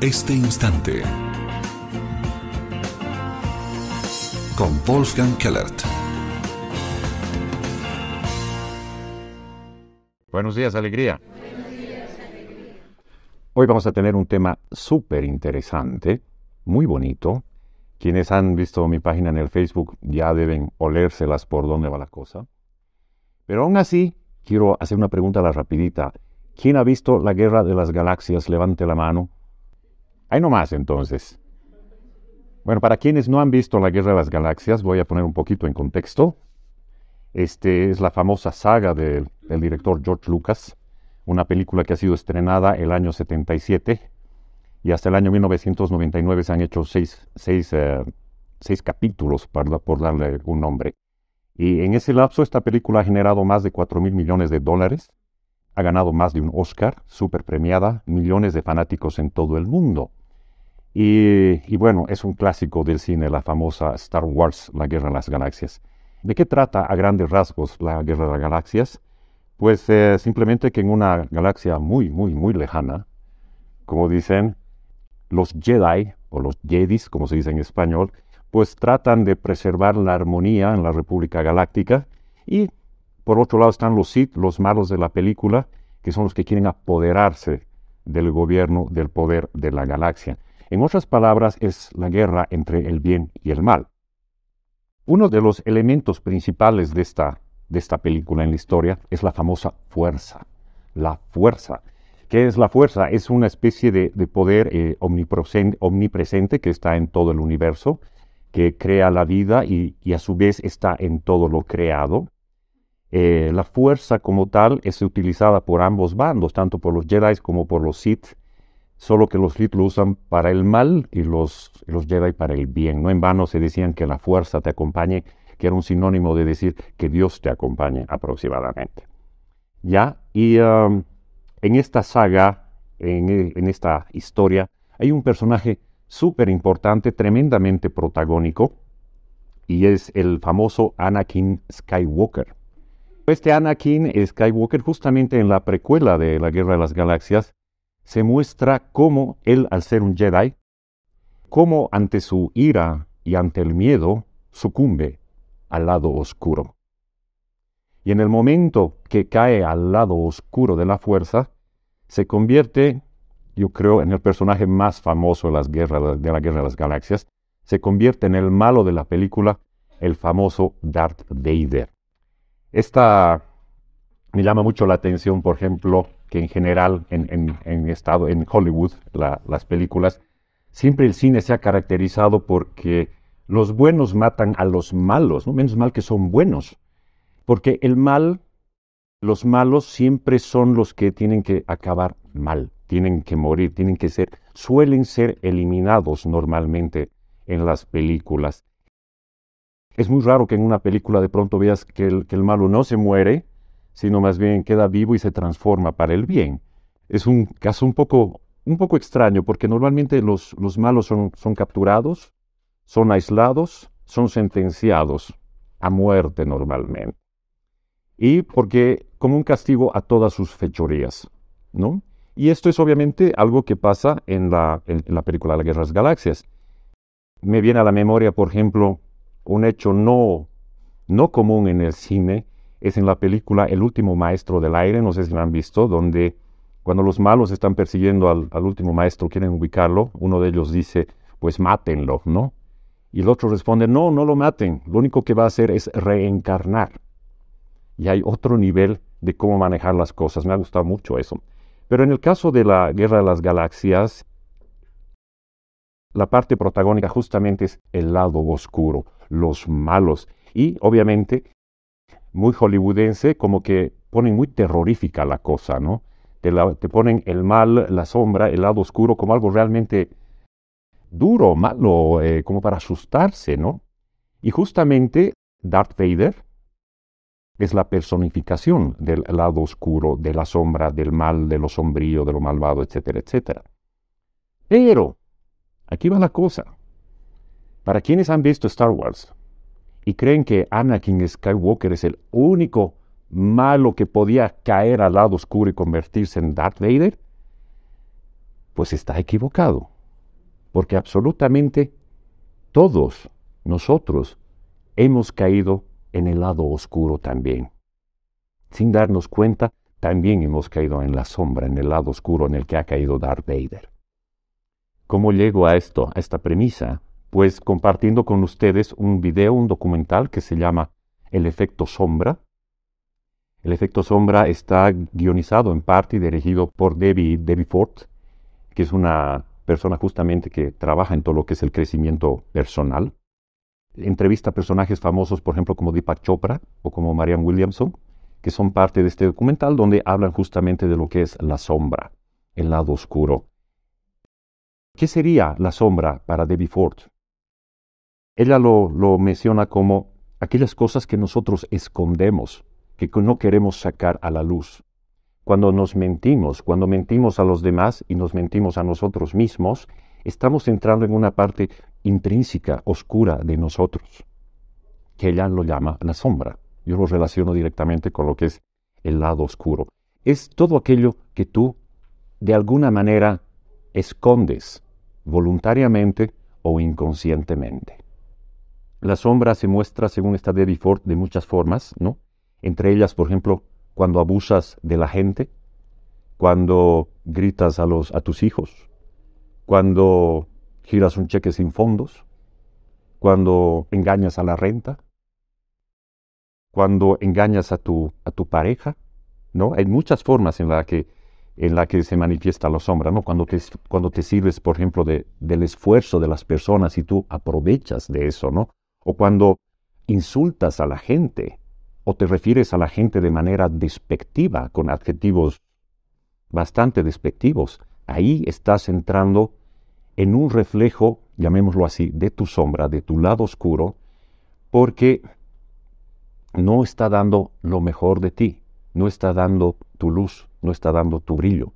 este instante. Con Wolfgang Kellert. Buenos días, alegría. Hoy vamos a tener un tema súper interesante, muy bonito. Quienes han visto mi página en el Facebook ya deben olérselas por dónde va la cosa. Pero aún así, quiero hacer una pregunta a la rapidita. ¿Quién ha visto la Guerra de las Galaxias? Levante la mano. Ahí nomás entonces. Bueno, para quienes no han visto la Guerra de las Galaxias, voy a poner un poquito en contexto. Este es la famosa saga del, director George Lucas, una película que ha sido estrenada el año 77 y hasta el año 1999 se han hecho seis, eh, capítulos, por darle un nombre. Y en ese lapso esta película ha generado más de 4 mil millones de dólares, ha ganado más de un Oscar, super premiada, millones de fanáticos en todo el mundo. Y, bueno, es un clásico del cine, la famosa Star Wars, La Guerra de las Galaxias. ¿De qué trata a grandes rasgos la Guerra de las Galaxias? Pues eh, simplemente que en una galaxia muy, muy, muy lejana, como dicen, los Jedi, o los Jedis, como se dice en español, pues tratan de preservar la armonía en la República Galáctica. Y por otro lado están los Sith, los malos de la película, que son los que quieren apoderarse del gobierno, del poder de la galaxia. En otras palabras, es la guerra entre el bien y el mal. Uno de los elementos principales de esta, de esta película en la historia es la famosa fuerza. La fuerza. ¿Qué es la fuerza? Es una especie de, poder eh, omnipresente, que está en todo el universo, que crea la vida y, a su vez está en todo lo creado. Eh, la fuerza como tal es utilizada por ambos bandos, tanto por los Jedi como por los Sith, solo que los Sith lo usan para el mal y los, los Jedi para el bien. No en vano se decían que la fuerza te acompañe, que era un sinónimo de decir que Dios te acompañe aproximadamente. ¿Ya? Y um, en esta saga, en, en esta historia, hay un personaje súper importante, tremendamente protagónico, y es el famoso Anakin Skywalker. Este Anakin Skywalker, justamente en la precuela de la Guerra de las Galaxias, se muestra cómo él, al ser un Jedi, cómo ante su ira y ante el miedo sucumbe al lado oscuro. Y en el momento que cae al lado oscuro de la fuerza, se convierte, yo creo, en el personaje más famoso de, las guerras, de la Guerra de las Galaxias, se convierte en el malo de la película, el famoso Darth Vader. Esta me llama mucho la atención, por ejemplo, que en general en, estado, en Hollywood, las películas, siempre el cine se ha caracterizado porque los buenos matan a los malos, ¿no? menos mal que son buenos, porque el mal, los malos siempre son los que tienen que acabar mal, tienen que morir, tienen que ser, suelen ser eliminados normalmente en las películas. Es muy raro que en una película de pronto veas que que el malo no se muere, sino más bien queda vivo y se transforma para el bien. Es un caso un poco, un poco extraño, porque normalmente los, malos son, son capturados, son aislados, son sentenciados a muerte normalmente. Y porque como un castigo a todas sus fechorías, ¿no? Y esto es obviamente algo que pasa en la, en, la película de las Galaxias. Me viene a la memoria, por ejemplo, un hecho no común en el cine, es en la película El último maestro del aire, no sé si la han visto, donde cuando los malos están persiguiendo al, último maestro, quieren ubicarlo, uno de ellos dice, pues mátenlo, ¿no? Y el otro responde, no, no lo maten, lo único que va a hacer es reencarnar. Y hay otro nivel de cómo manejar las cosas, me ha gustado mucho eso. Pero en el caso de la Guerra de las Galaxias, la parte protagónica justamente es el lado oscuro, los malos. Y obviamente muy hollywoodense, como que ponen muy terrorífica la cosa, ¿no? Te, ponen el mal, la sombra, el lado oscuro como algo realmente duro, malo, eh, como para asustarse, ¿no? Y justamente Darth Vader es la personificación del lado oscuro, de la sombra, del mal, de lo sombrío, de lo malvado, etcétera, etcétera. Pero, aquí va la cosa. Para quienes han visto Star Wars, y creen que Anakin Skywalker es el único malo que podía caer al lado oscuro y convertirse en Darth Vader, pues está equivocado, porque absolutamente todos nosotros hemos caído en el lado oscuro también. Sin darnos cuenta, también hemos caído en la sombra, en el lado oscuro en el que ha caído Darth Vader. ¿Cómo llego a esto, a esta premisa? pues compartiendo con ustedes un video, un documental que se llama El efecto sombra. El efecto sombra está guionizado en parte y dirigido por Debbie, Ford, que es una persona justamente que trabaja en todo lo que es el crecimiento personal. Entrevista a personajes famosos, por ejemplo, como Deepak Chopra o como Marianne Williamson, que son parte de este documental donde hablan justamente de lo que es la sombra, el lado oscuro. ¿Qué sería la sombra para Debbie Ford? ella lo, menciona como aquellas cosas que nosotros escondemos, que no queremos sacar a la luz. Cuando nos mentimos, cuando mentimos a los demás y nos mentimos a nosotros mismos, estamos entrando en una parte intrínseca, oscura de nosotros, que ella lo llama la sombra. Yo lo relaciono directamente con lo que es el lado oscuro. Es todo aquello que tú, de alguna manera, escondes, voluntariamente o inconscientemente. La sombra se muestra, según está David Ford, de muchas formas, ¿no? Entre ellas, por ejemplo, cuando abusas de la gente, cuando gritas a, los, a tus hijos, cuando giras un cheque sin fondos, cuando engañas a la renta, cuando engañas a tu, a tu pareja, ¿no? Hay muchas formas en las que, en la que se manifiesta la sombra, ¿no? Cuando te, cuando te sirves, por ejemplo, del esfuerzo de las personas y tú aprovechas de eso, ¿no? o cuando insultas a la gente o te refieres a la gente de manera despectiva con adjetivos bastante despectivos, ahí estás entrando en un reflejo, llamémoslo así, de tu sombra, de tu lado oscuro, porque no está dando lo mejor de ti, no está dando tu luz, no está dando tu brillo.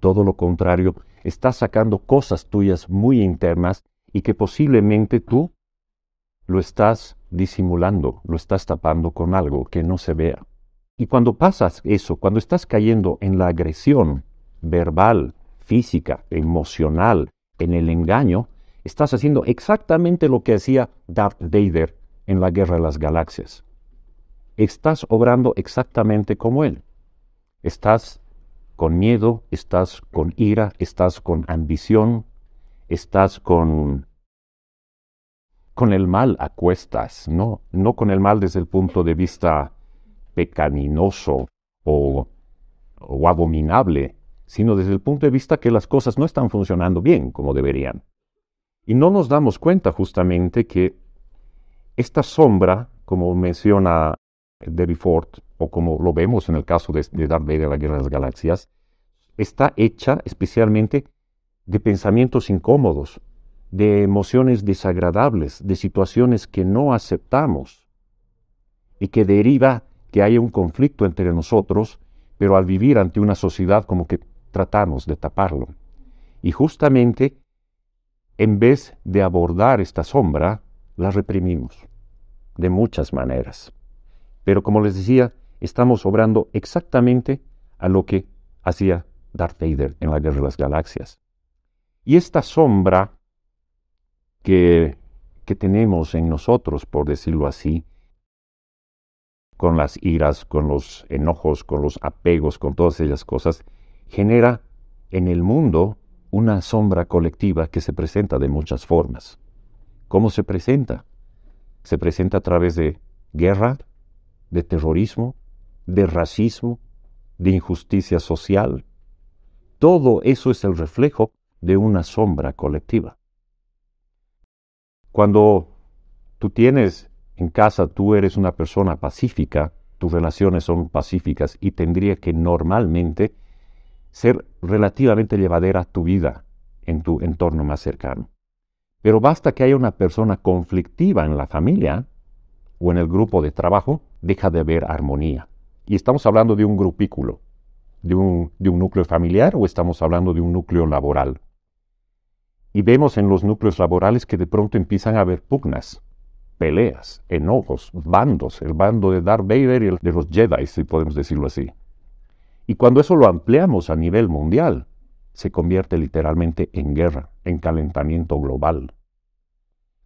Todo lo contrario, estás sacando cosas tuyas muy internas y que posiblemente tú lo estás disimulando, lo estás tapando con algo que no se vea. Y cuando pasas eso, cuando estás cayendo en la agresión verbal, física, emocional, en el engaño, estás haciendo exactamente lo que hacía Darth Vader en la Guerra de las Galaxias. Estás obrando exactamente como él. Estás con miedo, estás con ira, estás con ambición, estás con con el mal a cuestas, no, no con el mal desde el punto de vista pecaminoso o, abominable, sino desde el punto de vista que las cosas no están funcionando bien como deberían. Y no nos damos cuenta justamente que esta sombra, como menciona Ford, o como lo vemos en el caso de, de la Guerra de las Galaxias, está hecha especialmente de pensamientos incómodos, de emociones desagradables, de situaciones que no aceptamos y que deriva que haya un conflicto entre nosotros, pero al vivir ante una sociedad como que tratamos de taparlo. Y justamente, en vez de abordar esta sombra, la reprimimos de muchas maneras. Pero como les decía, estamos obrando exactamente a lo que hacía Darth Vader en la Guerra de las Galaxias. Y esta sombra que, tenemos en nosotros, por decirlo así, con las iras, con los enojos, con los apegos, con todas esas cosas, genera en el mundo una sombra colectiva que se presenta de muchas formas. ¿Cómo se presenta? Se presenta a través de guerra, de terrorismo, de racismo, de injusticia social. Todo eso es el reflejo de una sombra colectiva. Cuando tú tienes en casa, tú eres una persona pacífica, tus relaciones son pacíficas y tendría que normalmente ser relativamente llevadera tu vida en tu entorno más cercano. Pero basta que haya una persona conflictiva en la familia o en el grupo de trabajo, deja de haber armonía. Y estamos hablando de un grupículo, de un, de un núcleo familiar o estamos hablando de un núcleo laboral. Y vemos en los núcleos laborales que de pronto empiezan a haber pugnas, peleas, enojos, bandos, el bando de Darth Vader y el de los Jedi, si podemos decirlo así. Y cuando eso lo ampliamos a nivel mundial, se convierte literalmente en guerra, en calentamiento global.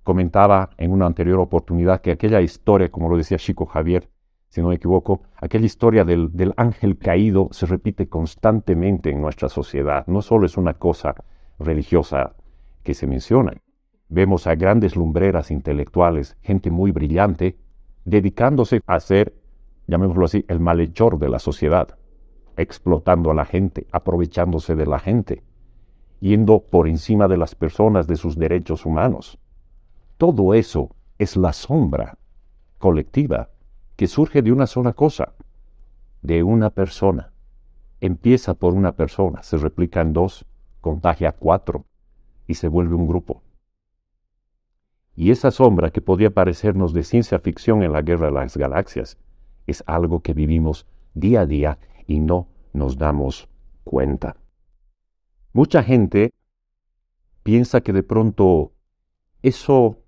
Comentaba en una anterior oportunidad que aquella historia, como lo decía Chico Javier, si no me equivoco, aquella historia del, del, ángel caído se repite constantemente en nuestra sociedad. No solo es una cosa religiosa que se mencionan. Vemos a grandes lumbreras intelectuales, gente muy brillante, dedicándose a ser, llamémoslo así, el malhechor de la sociedad, explotando a la gente, aprovechándose de la gente, yendo por encima de las personas de sus derechos humanos. Todo eso es la sombra colectiva que surge de una sola cosa, de una persona. Empieza por una persona, se replica en dos, contagia a cuatro, y se vuelve un grupo. Y esa sombra que podía parecernos de ciencia ficción en la guerra de las galaxias es algo que vivimos día a día y no nos damos cuenta. Mucha gente piensa que de pronto eso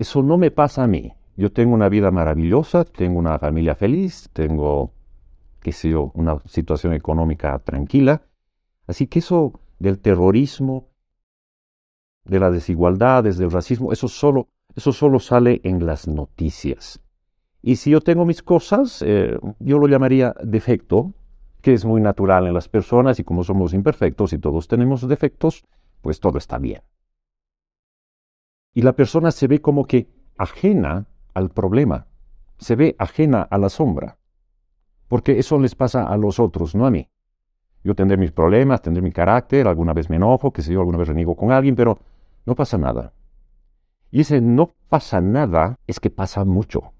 eso no me pasa a mí. Yo tengo una vida maravillosa, tengo una familia feliz, tengo qué sé yo, una situación económica tranquila. Así que eso del terrorismo, de las desigualdades, del racismo, eso solo, eso solo sale en las noticias. Y si yo tengo mis cosas, eh, yo lo llamaría defecto, que es muy natural en las personas y como somos imperfectos y todos tenemos defectos, pues todo está bien. Y la persona se ve como que ajena al problema, se ve ajena a la sombra, porque eso les pasa a los otros, no a mí. Yo tendré mis problemas, tendré mi carácter, alguna vez me enojo, que si yo, alguna vez reniego con alguien, pero no pasa nada. Y ese no pasa nada es que pasa mucho,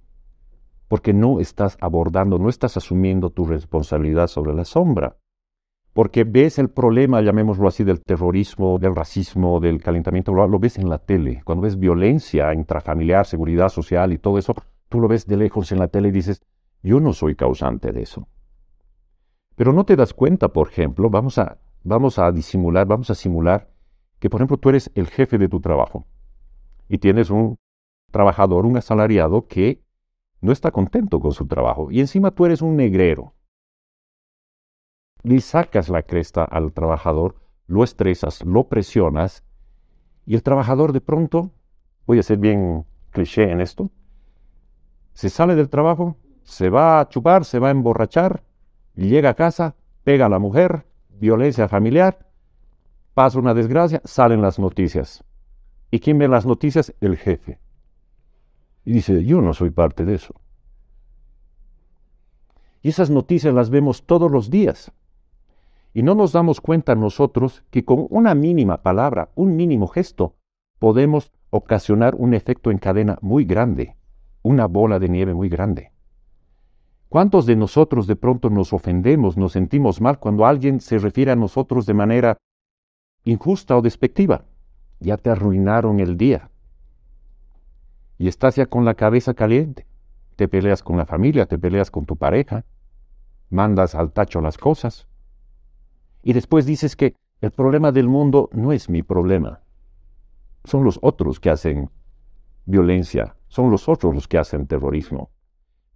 porque no estás abordando, no estás asumiendo tu responsabilidad sobre la sombra, porque ves el problema, llamémoslo así, del terrorismo, del racismo, del calentamiento global, lo ves en la tele, cuando ves violencia intrafamiliar, seguridad social y todo eso, tú lo ves de lejos en la tele y dices, yo no soy causante de eso. Pero no te das cuenta, por ejemplo, vamos a, vamos a disimular, vamos a simular que, por ejemplo, tú eres el jefe de tu trabajo y tienes un trabajador, un asalariado que no está contento con su trabajo y encima tú eres un negrero. Le sacas la cresta al trabajador, lo estresas, lo presionas y el trabajador de pronto, voy a ser bien cliché en esto, se sale del trabajo, se va a chupar, se va a emborrachar, llega a casa, pega a la mujer, violencia familiar Pasa una desgracia, salen las noticias. ¿Y quién ve las noticias? El jefe. Y dice, yo no soy parte de eso. Y esas noticias las vemos todos los días. Y no nos damos cuenta nosotros que con una mínima palabra, un mínimo gesto, podemos ocasionar un efecto en cadena muy grande, una bola de nieve muy grande. ¿Cuántos de nosotros de pronto nos ofendemos, nos sentimos mal cuando alguien se refiere a nosotros de manera injusta o despectiva. Ya te arruinaron el día. Y estás ya con la cabeza caliente. Te peleas con la familia, te peleas con tu pareja, mandas al tacho las cosas. Y después dices que el problema del mundo no es mi problema. Son los otros que hacen violencia, son los otros los que hacen terrorismo.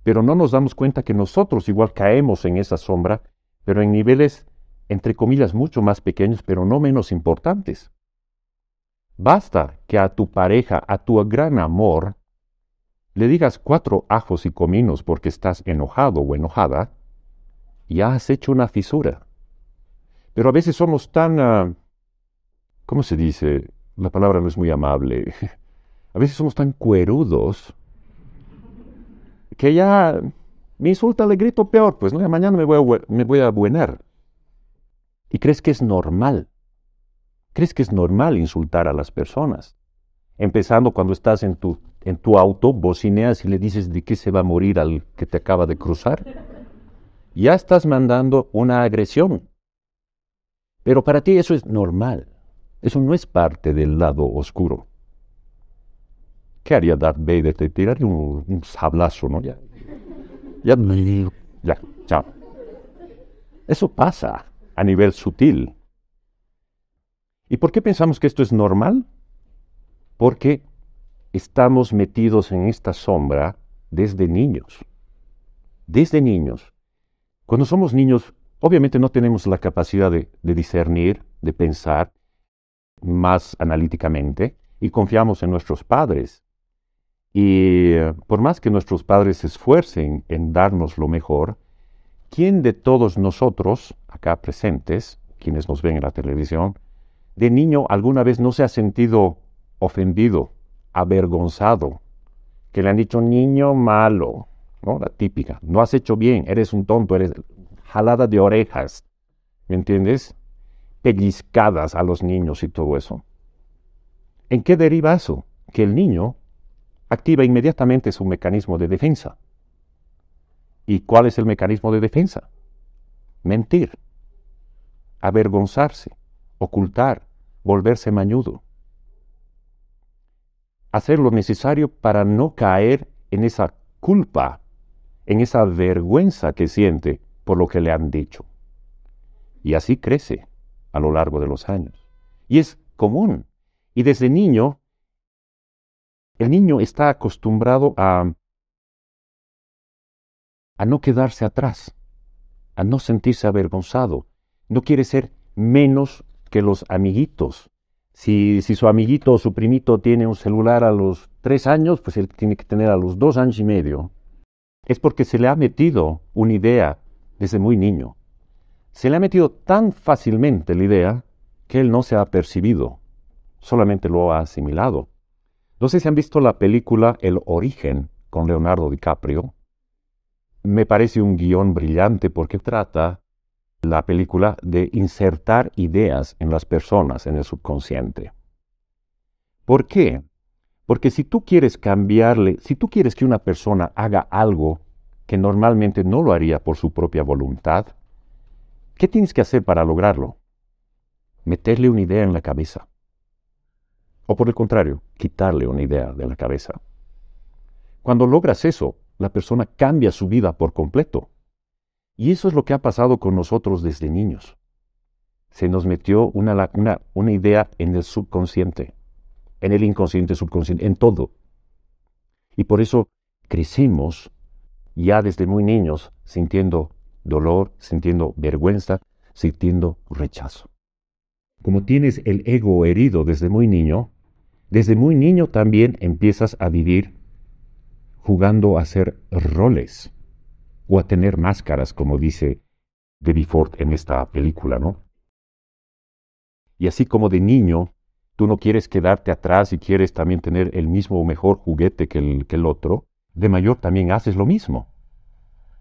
Pero no nos damos cuenta que nosotros igual caemos en esa sombra, pero en niveles entre comillas, mucho más pequeños, pero no menos importantes. Basta que a tu pareja, a tu gran amor, le digas cuatro ajos y cominos porque estás enojado o enojada, ya has hecho una fisura. Pero a veces somos tan... Ah, ¿Cómo se dice? La palabra no es muy amable. A veces somos tan cuerudos que ya me insulta, le grito peor, pues ¿no? mañana me voy a, me voy a y crees que es normal. Crees que es normal insultar a las personas. Empezando cuando estás en tu, en tu auto, bocineas y le dices de qué se va a morir al que te acaba de cruzar. Ya estás mandando una agresión. Pero para ti eso es normal. Eso no es parte del lado oscuro. ¿Qué haría Darth Vader? Te tiraría un, sablazo, ¿no? Ya. Ya. Ya. Chao. Eso pasa a nivel sutil. ¿Y por qué pensamos que esto es normal? Porque estamos metidos en esta sombra desde niños. Desde niños. Cuando somos niños, obviamente no tenemos la capacidad de, discernir, de pensar más analíticamente y confiamos en nuestros padres. Y eh, por más que nuestros padres se esfuercen en darnos lo mejor, ¿quién de todos nosotros, acá presentes, quienes nos ven en la televisión, de niño alguna vez no se ha sentido ofendido, avergonzado, que le han dicho niño malo, ¿no? La típica, no has hecho bien, eres un tonto, eres jalada de orejas, ¿me entiendes? Pellizcadas a los niños y todo eso. ¿En qué deriva eso? Que el niño activa inmediatamente su mecanismo de defensa. ¿Y cuál es el mecanismo de defensa? Mentir, avergonzarse, ocultar, volverse mañudo. Hacer lo necesario para no caer en esa culpa, en esa vergüenza que siente por lo que le han dicho. Y así crece a lo largo de los años. Y es común. Y desde niño, el niño está acostumbrado a a no quedarse atrás, a no sentirse avergonzado. No quiere ser menos que los amiguitos. Si, su amiguito o su primito tiene un celular a los tres años, pues él tiene que tener a los dos años y medio. Es porque se le ha metido una idea desde muy niño. Se le ha metido tan fácilmente la idea que él no se ha percibido, solamente lo ha asimilado. No sé si han visto la película El origen con Leonardo DiCaprio me parece un guión brillante porque trata la película de insertar ideas en las personas, en el subconsciente. ¿Por qué? Porque si tú quieres cambiarle, si tú quieres que una persona haga algo que normalmente no lo haría por su propia voluntad, ¿qué tienes que hacer para lograrlo? Meterle una idea en la cabeza. O por el contrario, quitarle una idea de la cabeza. Cuando logras eso, la persona cambia su vida por completo. Y eso es lo que ha pasado con nosotros desde niños. Se nos metió una, una, una idea en el subconsciente, en el inconsciente, subconsciente, en todo. Y por eso crecimos ya desde muy niños sintiendo dolor, sintiendo vergüenza, sintiendo rechazo. Como tienes el ego herido desde muy niño, desde muy niño también empiezas a vivir jugando a hacer roles o a tener máscaras, como dice Debbie Ford en esta película, ¿no? Y así como de niño, tú no quieres quedarte atrás y quieres también tener el mismo o mejor juguete que el, que el otro, de mayor también haces lo mismo.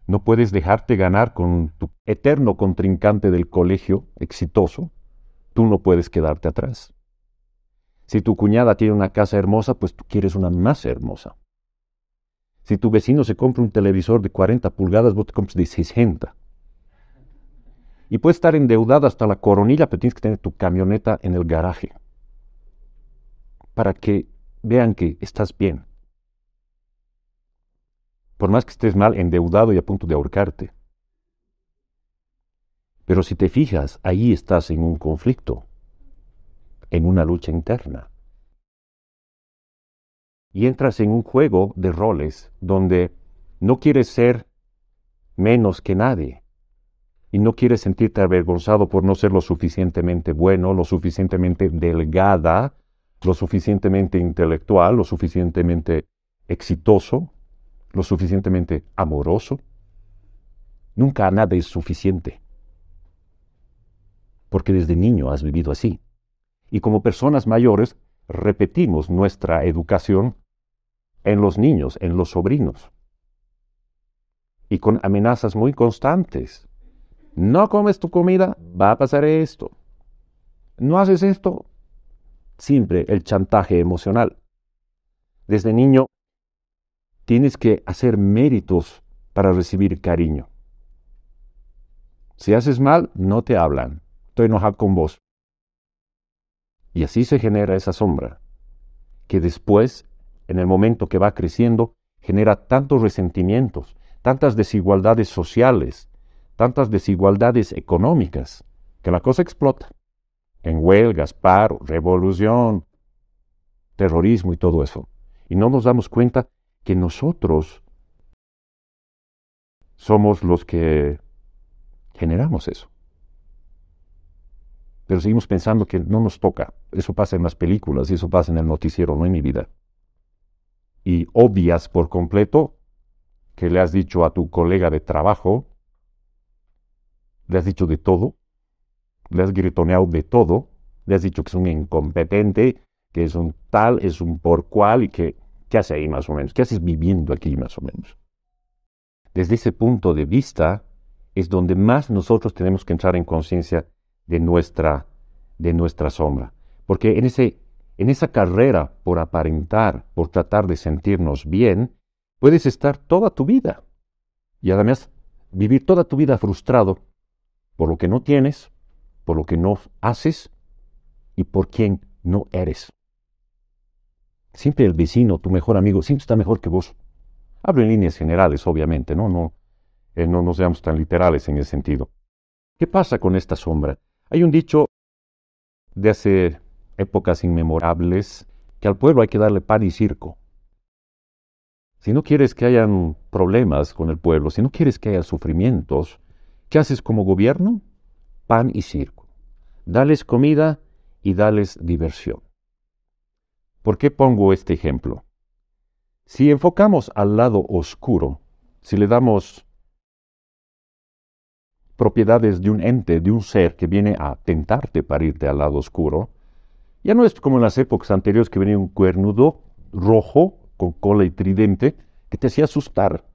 No puedes dejarte ganar con tu eterno contrincante del colegio exitoso, tú no puedes quedarte atrás. Si tu cuñada tiene una casa hermosa, pues tú quieres una más hermosa. Si tu vecino se compra un televisor de 40 pulgadas, vos te compras de 60. Y puedes estar endeudado hasta la coronilla, pero tienes que tener tu camioneta en el garaje. Para que vean que estás bien. Por más que estés mal, endeudado y a punto de ahorcarte. Pero si te fijas, ahí estás en un conflicto, en una lucha interna y entras en un juego de roles donde no quieres ser menos que nadie y no quieres sentirte avergonzado por no ser lo suficientemente bueno, lo suficientemente delgada, lo suficientemente intelectual, lo suficientemente exitoso, lo suficientemente amoroso. Nunca nada es suficiente. Porque desde niño has vivido así. Y como personas mayores repetimos nuestra educación en los niños, en los sobrinos. Y con amenazas muy constantes. No comes tu comida, va a pasar esto. No haces esto. Siempre el chantaje emocional. Desde niño tienes que hacer méritos para recibir cariño. Si haces mal, no te hablan. Estoy enojado con vos. Y así se genera esa sombra, que después en el momento que va creciendo, genera tantos resentimientos, tantas desigualdades sociales, tantas desigualdades económicas, que la cosa explota. En huelgas, paro, revolución, terrorismo y todo eso. Y no nos damos cuenta que nosotros somos los que generamos eso. Pero seguimos pensando que no nos toca. Eso pasa en las películas, y eso pasa en el noticiero, no en mi vida y obvias por completo que le has dicho a tu colega de trabajo, le has dicho de todo, le has gritoneado de todo, le has dicho que es un incompetente, que es un tal, es un por cual y que, ¿qué hace ahí más o menos? ¿Qué haces viviendo aquí más o menos? Desde ese punto de vista es donde más nosotros tenemos que entrar en conciencia de nuestra, de nuestra sombra. Porque en ese en esa carrera por aparentar, por tratar de sentirnos bien, puedes estar toda tu vida. Y además, vivir toda tu vida frustrado por lo que no tienes, por lo que no haces y por quien no eres. Siempre el vecino, tu mejor amigo, siempre está mejor que vos. Hablo en líneas generales, obviamente, no, no, eh, no, seamos tan literales en ese sentido. ¿Qué pasa con esta sombra? Hay un dicho de hace épocas inmemorables, que al pueblo hay que darle pan y circo. Si no quieres que hayan problemas con el pueblo, si no quieres que haya sufrimientos, ¿qué haces como gobierno? Pan y circo. Dales comida y dales diversión. ¿Por qué pongo este ejemplo? Si enfocamos al lado oscuro, si le damos propiedades de un ente, de un ser que viene a tentarte para irte al lado oscuro, ya no es como en las épocas anteriores que venía un cuernudo rojo con cola y tridente que te hacía asustar.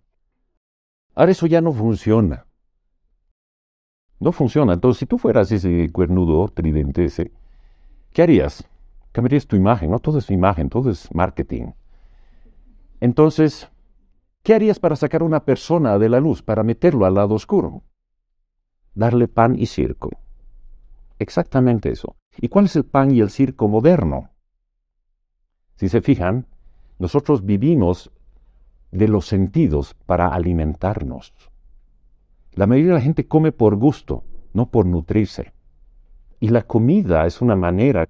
Ahora eso ya no funciona. No funciona. Entonces, si tú fueras ese cuernudo tridente ese, ¿qué harías? Cambiarías tu imagen, ¿no? Todo es imagen, todo es marketing. Entonces, ¿qué harías para sacar a una persona de la luz, para meterlo al lado oscuro? Darle pan y circo. Exactamente eso. ¿Y cuál es el pan y el circo moderno? Si se fijan, nosotros vivimos de los sentidos para alimentarnos. La mayoría de la gente come por gusto, no por nutrirse. Y la comida es una manera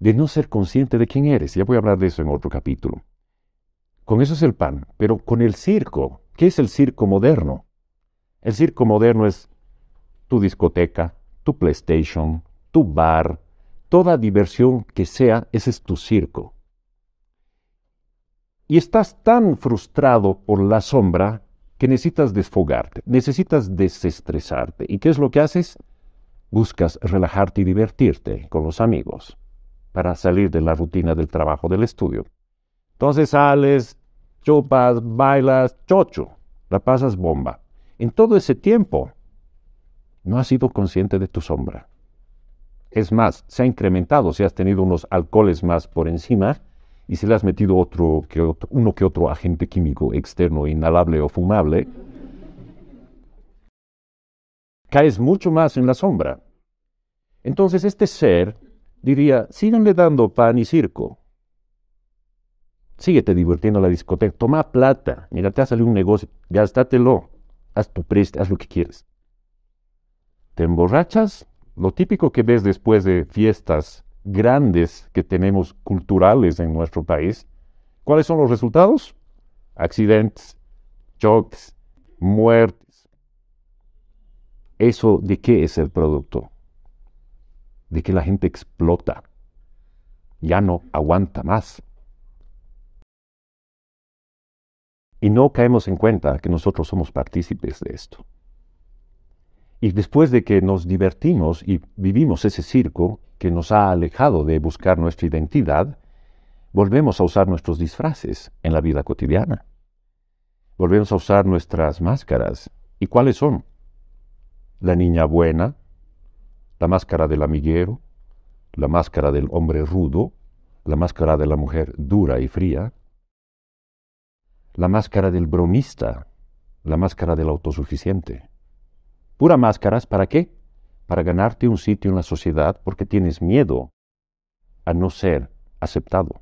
de no ser consciente de quién eres. Ya voy a hablar de eso en otro capítulo. Con eso es el pan, pero con el circo. ¿Qué es el circo moderno? El circo moderno es tu discoteca, tu PlayStation, tu bar, toda diversión que sea, ese es tu circo. Y estás tan frustrado por la sombra que necesitas desfogarte, necesitas desestresarte. ¿Y qué es lo que haces? Buscas relajarte y divertirte con los amigos para salir de la rutina del trabajo del estudio. Entonces sales, chupas, bailas, chocho, la pasas bomba. En todo ese tiempo no has sido consciente de tu sombra. Es más, se ha incrementado, si has tenido unos alcoholes más por encima y si le has metido otro que otro, uno que otro agente químico externo, inhalable o fumable, caes mucho más en la sombra. Entonces este ser diría, síganle dando pan y circo. Síguete divirtiendo en la discoteca, toma plata, mira, te ha salido un negocio, gástatelo, haz tu préstamo, haz lo que quieres. Te emborrachas, lo típico que ves después de fiestas grandes que tenemos culturales en nuestro país, ¿cuáles son los resultados? Accidentes, choques, muertes. ¿Eso de qué es el producto? De que la gente explota. Ya no aguanta más. Y no caemos en cuenta que nosotros somos partícipes de esto. Y después de que nos divertimos y vivimos ese circo que nos ha alejado de buscar nuestra identidad, volvemos a usar nuestros disfraces en la vida cotidiana. Volvemos a usar nuestras máscaras. ¿Y cuáles son? La niña buena, la máscara del amiguero, la máscara del hombre rudo, la máscara de la mujer dura y fría, la máscara del bromista, la máscara del autosuficiente. Pura máscaras, ¿para qué? Para ganarte un sitio en la sociedad porque tienes miedo a no ser aceptado.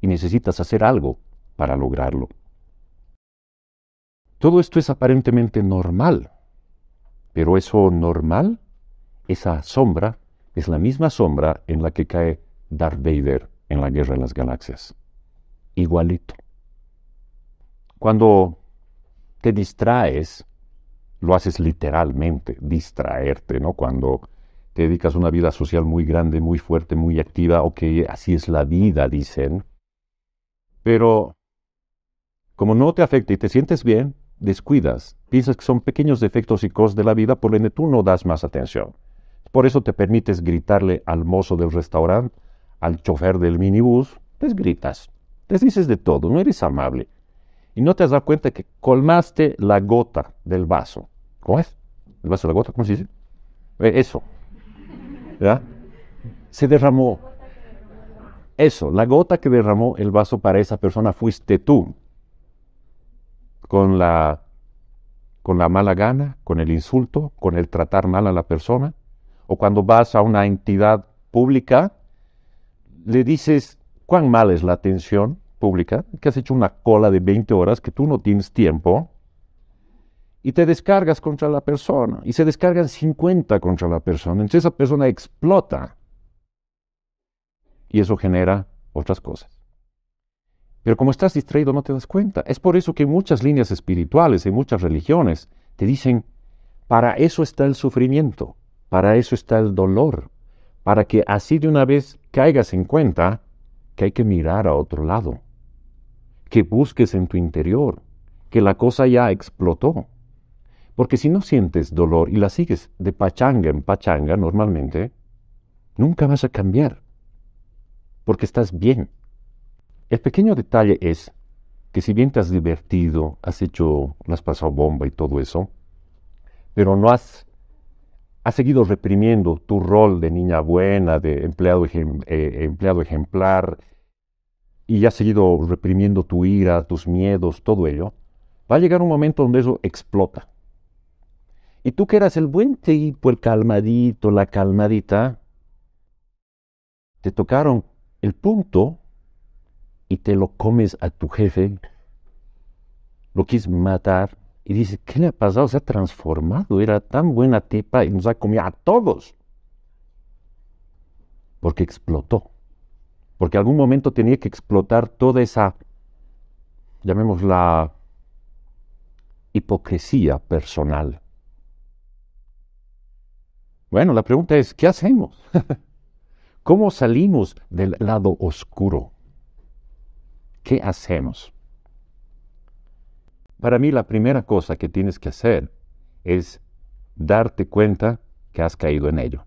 Y necesitas hacer algo para lograrlo. Todo esto es aparentemente normal, pero eso normal, esa sombra, es la misma sombra en la que cae Darth Vader en la Guerra de las Galaxias. Igualito. Cuando te distraes lo haces literalmente, distraerte, ¿no? Cuando te dedicas a una vida social muy grande, muy fuerte, muy activa, ok, así es la vida, dicen. Pero como no te afecta y te sientes bien, descuidas, piensas que son pequeños defectos y cosas de la vida, por ende tú no das más atención. Por eso te permites gritarle al mozo del restaurante, al chofer del minibús, les gritas, les dices de todo, no eres amable, y no te has cuenta que colmaste la gota del vaso. ¿Cómo es? ¿El vaso de la gota? ¿Cómo se dice? Eh, eso. Se derramó. Eso, la gota que derramó el vaso para esa persona fuiste tú. Con la, con la mala gana, con el insulto, con el tratar mal a la persona, o cuando vas a una entidad pública, le dices cuán mal es la atención, pública, que has hecho una cola de 20 horas, que tú no tienes tiempo, y te descargas contra la persona, y se descargan 50 contra la persona, entonces esa persona explota. Y eso genera otras cosas. Pero como estás distraído no te das cuenta. Es por eso que muchas líneas espirituales, y muchas religiones, te dicen, para eso está el sufrimiento, para eso está el dolor, para que así de una vez caigas en cuenta que hay que mirar a otro lado que busques en tu interior, que la cosa ya explotó. Porque si no sientes dolor y la sigues de pachanga en pachanga normalmente, nunca vas a cambiar, porque estás bien. El pequeño detalle es que si bien te has divertido, has hecho, las pasado bomba y todo eso, pero no has, has seguido reprimiendo tu rol de niña buena, de empleado, eh, empleado ejemplar, y has seguido reprimiendo tu ira, tus miedos, todo ello, va a llegar un momento donde eso explota. Y tú que eras el buen tipo, el calmadito, la calmadita, te tocaron el punto y te lo comes a tu jefe, lo quis matar y dices, ¿qué le ha pasado? Se ha transformado, era tan buena tipa y nos ha comido a todos. Porque explotó porque algún momento tenía que explotar toda esa, llamémosla, hipocresía personal. Bueno, la pregunta es, ¿qué hacemos? ¿Cómo salimos del lado oscuro? ¿Qué hacemos? Para mí la primera cosa que tienes que hacer es darte cuenta que has caído en ello.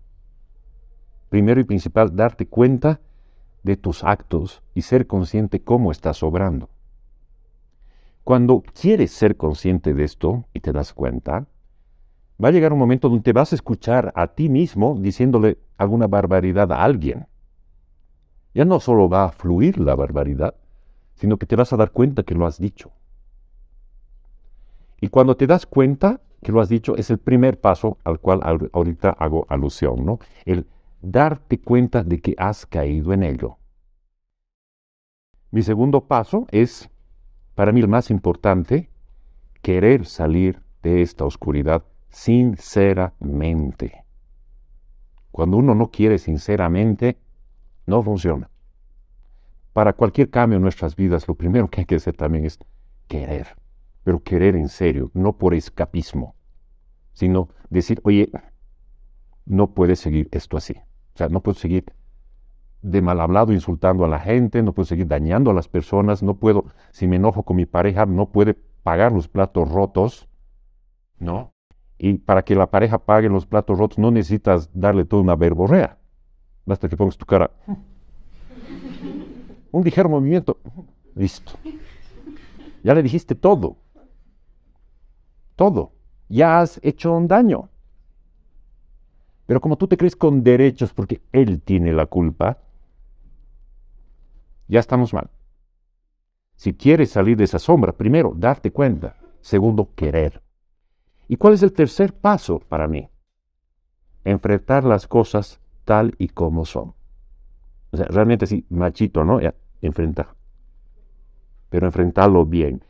Primero y principal, darte cuenta de tus actos y ser consciente cómo estás obrando. Cuando quieres ser consciente de esto y te das cuenta, va a llegar un momento donde te vas a escuchar a ti mismo diciéndole alguna barbaridad a alguien. Ya no solo va a fluir la barbaridad, sino que te vas a dar cuenta que lo has dicho. Y cuando te das cuenta que lo has dicho, es el primer paso al cual ahorita hago alusión, ¿no? El darte cuenta de que has caído en ello. Mi segundo paso es, para mí el más importante, querer salir de esta oscuridad sinceramente. Cuando uno no quiere sinceramente, no funciona. Para cualquier cambio en nuestras vidas, lo primero que hay que hacer también es querer, pero querer en serio, no por escapismo, sino decir, oye, no puedes seguir esto así. O sea, no puedo seguir de mal hablado insultando a la gente, no puedo seguir dañando a las personas, no puedo, si me enojo con mi pareja, no puede pagar los platos rotos, ¿no? Y para que la pareja pague los platos rotos no necesitas darle toda una verborrea. Basta que pongas tu cara. Un ligero movimiento. Listo. Ya le dijiste todo. Todo. Ya has hecho un daño. Pero como tú te crees con derechos porque él tiene la culpa, ya estamos mal. Si quieres salir de esa sombra, primero, darte cuenta. Segundo, querer. ¿Y cuál es el tercer paso para mí? Enfrentar las cosas tal y como son. O sea, realmente sí, machito, ¿no? enfrentar. Pero enfrentarlo bien.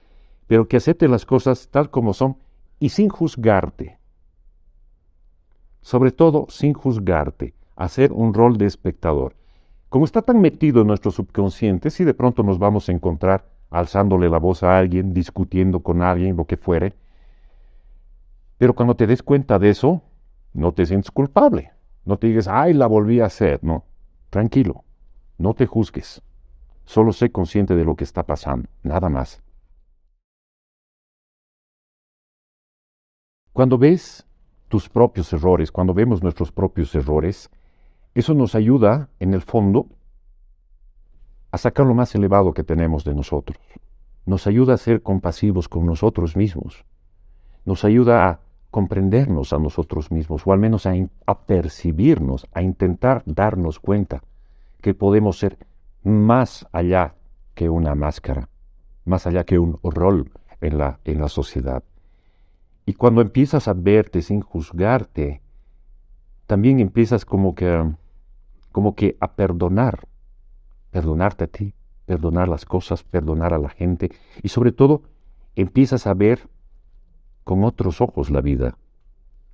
Pero que acepte las cosas tal como son y sin juzgarte sobre todo sin juzgarte, hacer un rol de espectador. Como está tan metido en nuestro subconsciente, si de pronto nos vamos a encontrar alzándole la voz a alguien, discutiendo con alguien, lo que fuere, pero cuando te des cuenta de eso, no te sientes culpable. No te digas, ay, la volví a hacer. No, tranquilo, no te juzgues. Solo sé consciente de lo que está pasando, nada más. Cuando ves tus propios errores, cuando vemos nuestros propios errores, eso nos ayuda, en el fondo, a sacar lo más elevado que tenemos de nosotros. Nos ayuda a ser compasivos con nosotros mismos. Nos ayuda a comprendernos a nosotros mismos, o al menos a, percibirnos, a intentar darnos cuenta que podemos ser más allá que una máscara, más allá que un rol en la, en la sociedad. Y cuando empiezas a verte sin juzgarte, también empiezas como que, como que a perdonar, perdonarte a ti, perdonar las cosas, perdonar a la gente y sobre todo empiezas a ver con otros ojos la vida.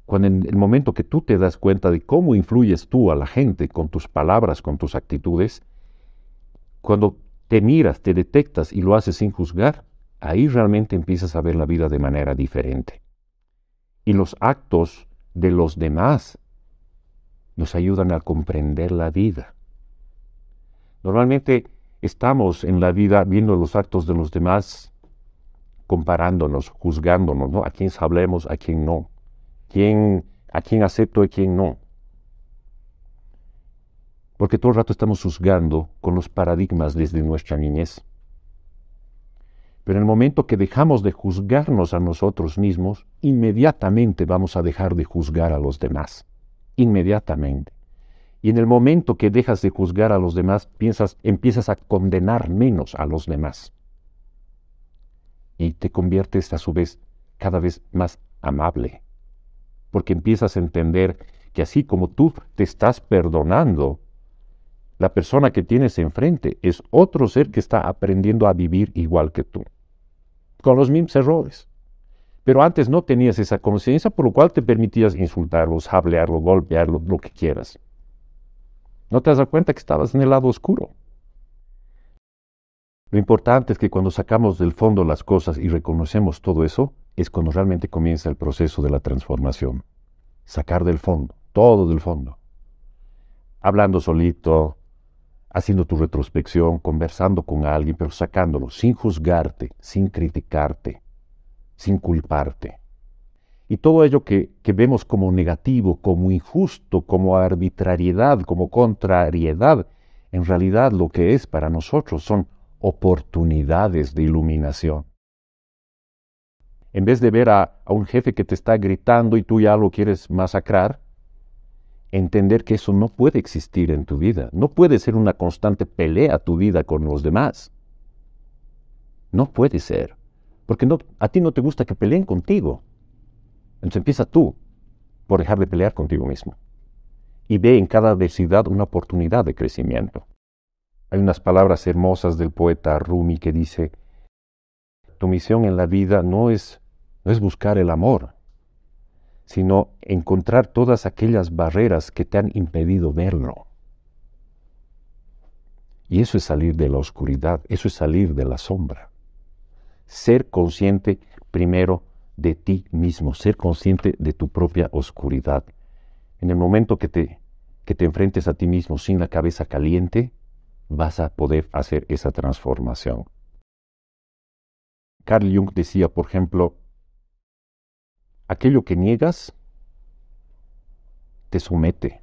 Cuando en el momento que tú te das cuenta de cómo influyes tú a la gente con tus palabras, con tus actitudes, cuando te miras, te detectas y lo haces sin juzgar, ahí realmente empiezas a ver la vida de manera diferente y los actos de los demás nos ayudan a comprender la vida. Normalmente estamos en la vida viendo los actos de los demás, comparándonos, juzgándonos, ¿no? A quién hablemos, a quién no. ¿Quién, a quién acepto y quién no. Porque todo el rato estamos juzgando con los paradigmas desde nuestra niñez. Pero en el momento que dejamos de juzgarnos a nosotros mismos, inmediatamente vamos a dejar de juzgar a los demás. Inmediatamente. Y en el momento que dejas de juzgar a los demás, piensas, empiezas a condenar menos a los demás. Y te conviertes a su vez cada vez más amable. Porque empiezas a entender que así como tú te estás perdonando, la persona que tienes enfrente es otro ser que está aprendiendo a vivir igual que tú, con los mismos errores. Pero antes no tenías esa conciencia, por lo cual te permitías insultarlos, hablearlo golpearlo, lo que quieras. No te das cuenta que estabas en el lado oscuro. Lo importante es que cuando sacamos del fondo las cosas y reconocemos todo eso, es cuando realmente comienza el proceso de la transformación. Sacar del fondo, todo del fondo. Hablando solito, haciendo tu retrospección, conversando con alguien, pero sacándolo, sin juzgarte, sin criticarte, sin culparte. Y todo ello que, vemos como negativo, como injusto, como arbitrariedad, como contrariedad, en realidad lo que es para nosotros son oportunidades de iluminación. En vez de ver a, a, un jefe que te está gritando y tú ya lo quieres masacrar, entender que eso no puede existir en tu vida. No puede ser una constante pelea tu vida con los demás. No puede ser. Porque a ti no te gusta que peleen contigo. Entonces empieza tú por dejar de pelear contigo mismo. Y ve en cada adversidad una oportunidad de crecimiento. Hay unas palabras hermosas del poeta Rumi que dice, tu misión en la vida no es buscar el amor, sino encontrar todas aquellas barreras que te han impedido verlo. Y eso es salir de la oscuridad, eso es salir de la sombra. Ser consciente primero de ti mismo, ser consciente de tu propia oscuridad. En el momento que te, que te enfrentes a ti mismo sin la cabeza caliente, vas a poder hacer esa transformación. Carl Jung decía, por ejemplo, aquello que niegas te somete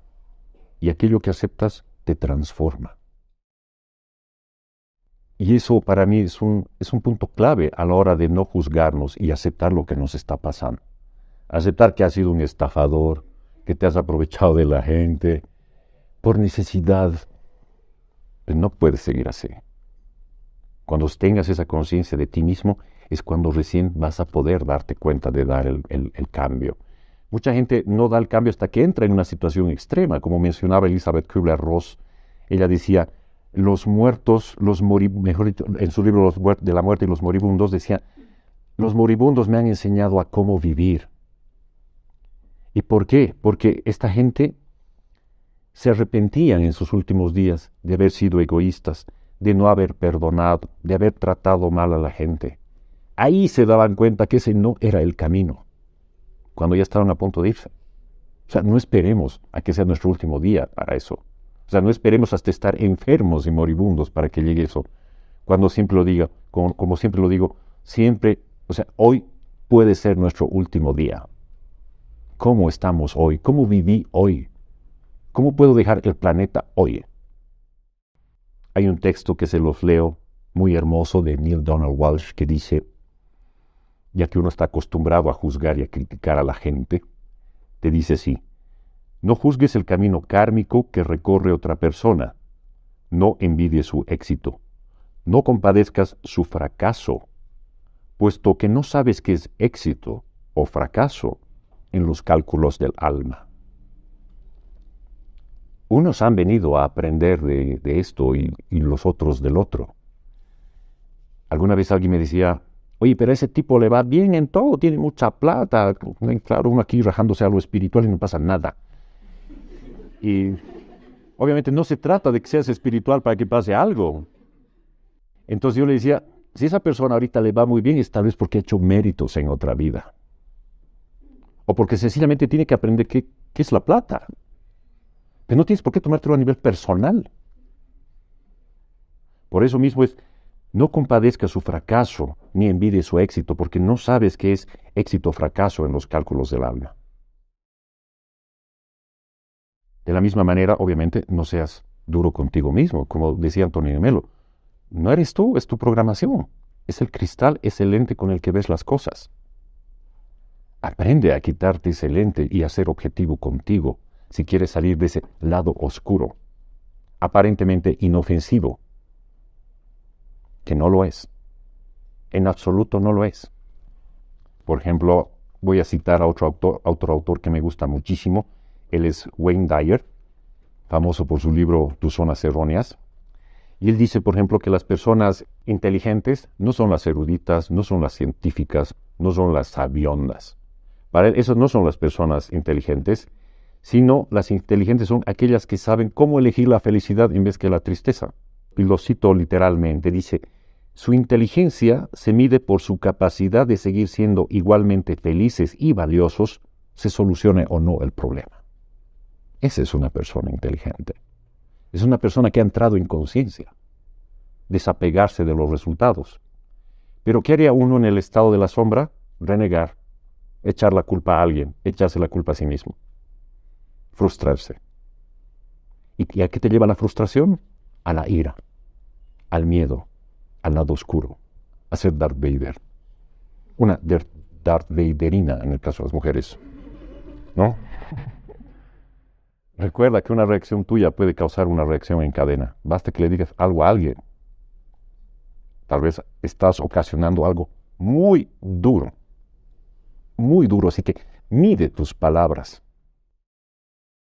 y aquello que aceptas te transforma. Y eso para mí es un, es un punto clave a la hora de no juzgarnos y aceptar lo que nos está pasando. Aceptar que has sido un estafador, que te has aprovechado de la gente, por necesidad. Pues no puedes seguir así. Cuando tengas esa conciencia de ti mismo, es cuando recién vas a poder darte cuenta de dar el, cambio. Mucha gente no da el cambio hasta que entra en una situación extrema, como mencionaba Elizabeth kubler ross Ella decía, los muertos, los mejor en su libro de la muerte y los moribundos, decía, los moribundos me han enseñado a cómo vivir. ¿Y por qué? Porque esta gente se arrepentía en sus últimos días de haber sido egoístas, de no haber perdonado, de haber tratado mal a la gente. Ahí se daban cuenta que ese no era el camino, cuando ya estaban a punto de irse. O sea, no esperemos a que sea nuestro último día para eso. O sea, no esperemos hasta estar enfermos y moribundos para que llegue eso. Cuando siempre lo diga, como, como siempre lo digo, siempre, o sea, hoy puede ser nuestro último día. ¿Cómo estamos hoy? ¿Cómo viví hoy? ¿Cómo puedo dejar el planeta hoy? Hay un texto que se los leo, muy hermoso, de Neil Donald Walsh, que dice, ya que uno está acostumbrado a juzgar y a criticar a la gente, te dice sí no juzgues el camino kármico que recorre otra persona, no envidies su éxito, no compadezcas su fracaso, puesto que no sabes qué es éxito o fracaso en los cálculos del alma. Unos han venido a aprender de, esto y los otros del otro. Alguna vez alguien me decía, Oye, pero ese tipo le va bien en todo, tiene mucha plata. Claro, uno aquí rajándose a lo espiritual y no pasa nada. Y obviamente no se trata de que seas espiritual para que pase algo. Entonces yo le decía, si esa persona ahorita le va muy bien, es tal vez porque ha hecho méritos en otra vida. O porque sencillamente tiene que aprender qué es la plata. Pero no tienes por qué tomártelo a nivel personal. Por eso mismo es no compadezca su fracaso ni envidie su éxito, porque no sabes qué es éxito o fracaso en los cálculos del alma. De la misma manera, obviamente, no seas duro contigo mismo, como decía Antonio Melo. No eres tú, es tu programación. Es el cristal, es el lente con el que ves las cosas. Aprende a quitarte ese lente y a ser objetivo contigo si quieres salir de ese lado oscuro, aparentemente inofensivo, no lo es. En absoluto no lo es. Por ejemplo, voy a citar a otro autor, otro autor que me gusta muchísimo. Él es Wayne Dyer, famoso por su libro Tus zonas erróneas. Y él dice, por ejemplo, que las personas inteligentes no son las eruditas, no son las científicas, no son las sabiondas. Para él, esas no son las personas inteligentes, sino las inteligentes son aquellas que saben cómo elegir la felicidad en vez que la tristeza. Y lo cito literalmente, dice, su inteligencia se mide por su capacidad de seguir siendo igualmente felices y valiosos, se solucione o no el problema. Esa es una persona inteligente. Es una persona que ha entrado en conciencia, desapegarse de los resultados. Pero ¿qué haría uno en el estado de la sombra? Renegar, echar la culpa a alguien, echarse la culpa a sí mismo, frustrarse. ¿Y a qué te lleva la frustración? A la ira, al miedo, al lado oscuro, hacer ser Darth Vader. Una Darth Vaderina en el caso de las mujeres. ¿No? Recuerda que una reacción tuya puede causar una reacción en cadena. Basta que le digas algo a alguien. Tal vez estás ocasionando algo muy duro. Muy duro. Así que mide tus palabras.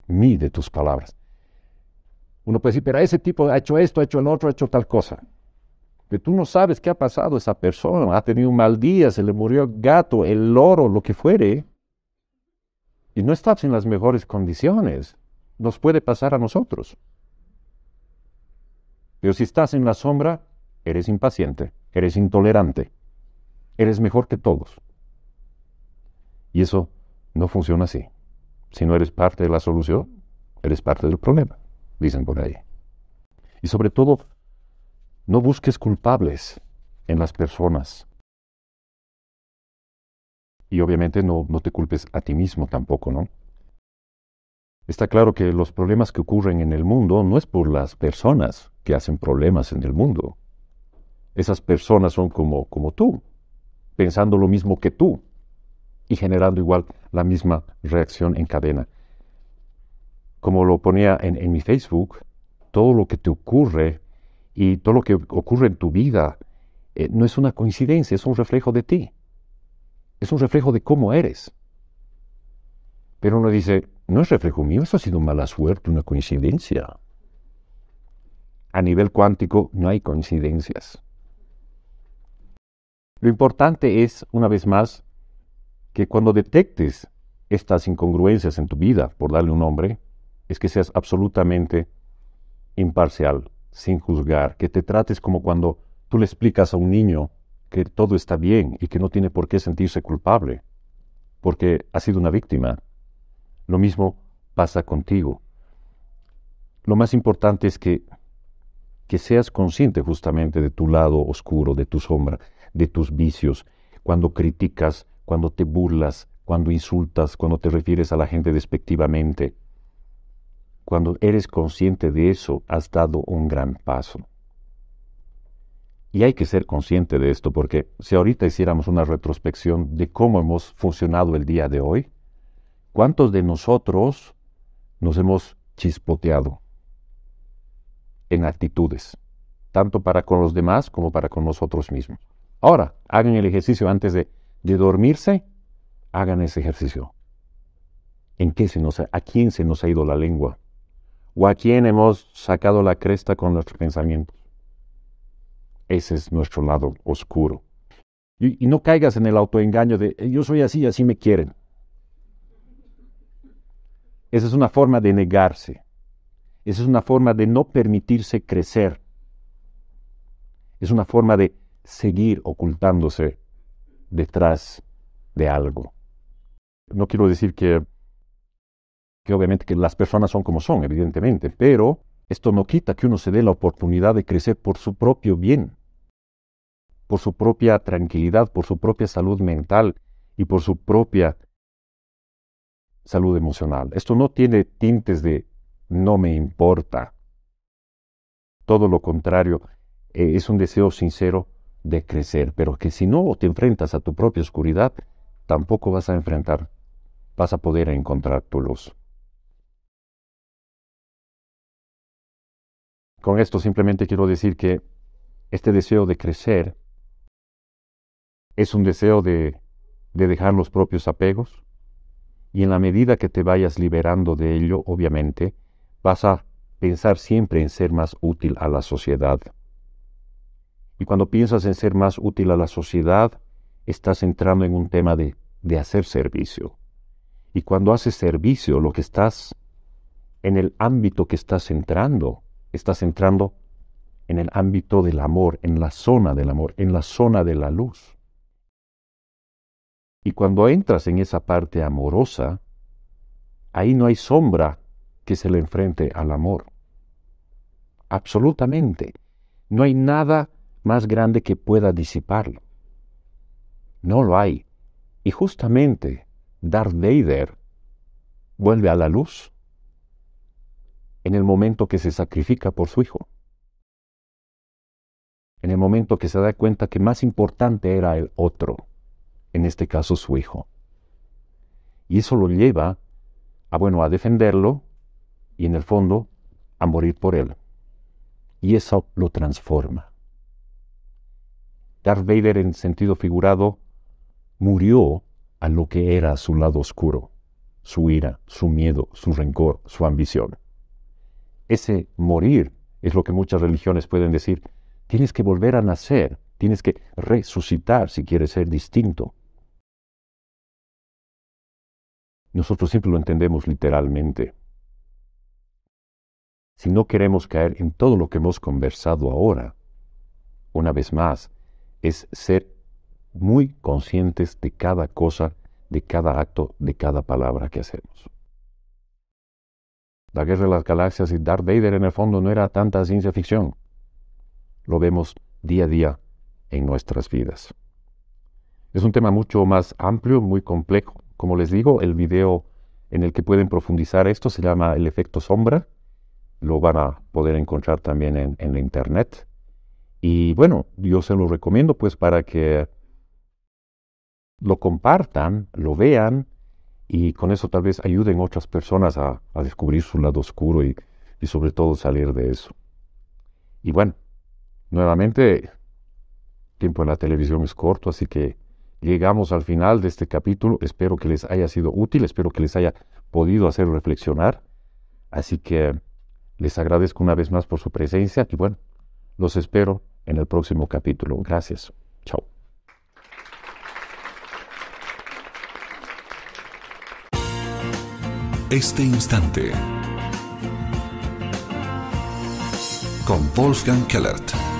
Mide tus palabras. Uno puede decir, pero ese tipo ha hecho esto, ha hecho el otro, ha hecho tal cosa tú no sabes qué ha pasado esa persona. Ha tenido un mal día, se le murió el gato, el loro, lo que fuere. Y no estás en las mejores condiciones. Nos puede pasar a nosotros. Pero si estás en la sombra, eres impaciente, eres intolerante, eres mejor que todos. Y eso no funciona así. Si no eres parte de la solución, eres parte del problema, dicen por ahí. Y sobre todo, no busques culpables en las personas. Y obviamente no, te culpes a ti mismo tampoco, ¿no? Está claro que los problemas que ocurren en el mundo no es por las personas que hacen problemas en el mundo. Esas personas son como, tú, pensando lo mismo que tú y generando igual la misma reacción en cadena. Como lo ponía en mi Facebook, todo lo que te ocurre y todo lo que ocurre en tu vida eh, no es una coincidencia, es un reflejo de ti. Es un reflejo de cómo eres. Pero uno dice, no es reflejo mío, eso ha sido mala suerte, una coincidencia. A nivel cuántico no hay coincidencias. Lo importante es, una vez más, que cuando detectes estas incongruencias en tu vida, por darle un nombre, es que seas absolutamente imparcial, sin juzgar, que te trates como cuando tú le explicas a un niño que todo está bien y que no tiene por qué sentirse culpable, porque ha sido una víctima. Lo mismo pasa contigo. Lo más importante es que, que seas consciente justamente de tu lado oscuro, de tu sombra, de tus vicios, cuando criticas, cuando te burlas, cuando insultas, cuando te refieres a la gente despectivamente, cuando eres consciente de eso, has dado un gran paso. Y hay que ser consciente de esto porque si ahorita hiciéramos una retrospección de cómo hemos funcionado el día de hoy, ¿cuántos de nosotros nos hemos chispoteado en actitudes, tanto para con los demás como para con nosotros mismos? Ahora, hagan el ejercicio antes de, dormirse, hagan ese ejercicio. ¿En qué se nos ¿A quién se nos ha ido la lengua? o a quién hemos sacado la cresta con nuestros pensamientos. Ese es nuestro lado oscuro. Y, no caigas en el autoengaño de eh, yo soy así, y así me quieren. Esa es una forma de negarse. Esa es una forma de no permitirse crecer. Es una forma de seguir ocultándose detrás de algo. No quiero decir que que obviamente que las personas son como son, evidentemente, pero esto no quita que uno se dé la oportunidad de crecer por su propio bien, por su propia tranquilidad, por su propia salud mental y por su propia salud emocional. Esto no tiene tintes de no me importa. Todo lo contrario, eh, es un deseo sincero de crecer, pero que si no te enfrentas a tu propia oscuridad, tampoco vas a enfrentar, vas a poder encontrar tu luz. Con esto simplemente quiero decir que este deseo de crecer es un deseo de, de dejar los propios apegos y en la medida que te vayas liberando de ello, obviamente, vas a pensar siempre en ser más útil a la sociedad. Y cuando piensas en ser más útil a la sociedad, estás entrando en un tema de, de hacer servicio. Y cuando haces servicio, lo que estás, en el ámbito que estás entrando, estás entrando en el ámbito del amor, en la zona del amor, en la zona de la luz. Y cuando entras en esa parte amorosa, ahí no hay sombra que se le enfrente al amor. Absolutamente. No hay nada más grande que pueda disiparlo. No lo hay. Y justamente Darth Vader vuelve a la luz en el momento que se sacrifica por su hijo. En el momento que se da cuenta que más importante era el otro, en este caso su hijo. Y eso lo lleva a, bueno, a defenderlo y en el fondo a morir por él. Y eso lo transforma. Darth Vader en sentido figurado murió a lo que era su lado oscuro, su ira, su miedo, su rencor, su ambición. Ese morir es lo que muchas religiones pueden decir. Tienes que volver a nacer, tienes que resucitar si quieres ser distinto. Nosotros siempre lo entendemos literalmente. Si no queremos caer en todo lo que hemos conversado ahora, una vez más, es ser muy conscientes de cada cosa, de cada acto, de cada palabra que hacemos. La Guerra de las Galaxias y Darth Vader en el fondo no era tanta ciencia ficción. Lo vemos día a día en nuestras vidas. Es un tema mucho más amplio, muy complejo. Como les digo, el video en el que pueden profundizar esto se llama El efecto sombra. Lo van a poder encontrar también en, la internet. Y bueno, yo se lo recomiendo pues para que lo compartan, lo vean y con eso tal vez ayuden otras personas a, descubrir su lado oscuro y, y sobre todo salir de eso. Y bueno, nuevamente, tiempo en la televisión es corto, así que llegamos al final de este capítulo. Espero que les haya sido útil, espero que les haya podido hacer reflexionar. Así que les agradezco una vez más por su presencia y bueno, los espero en el próximo capítulo. Gracias. este instante. Con Wolfgang Kellert.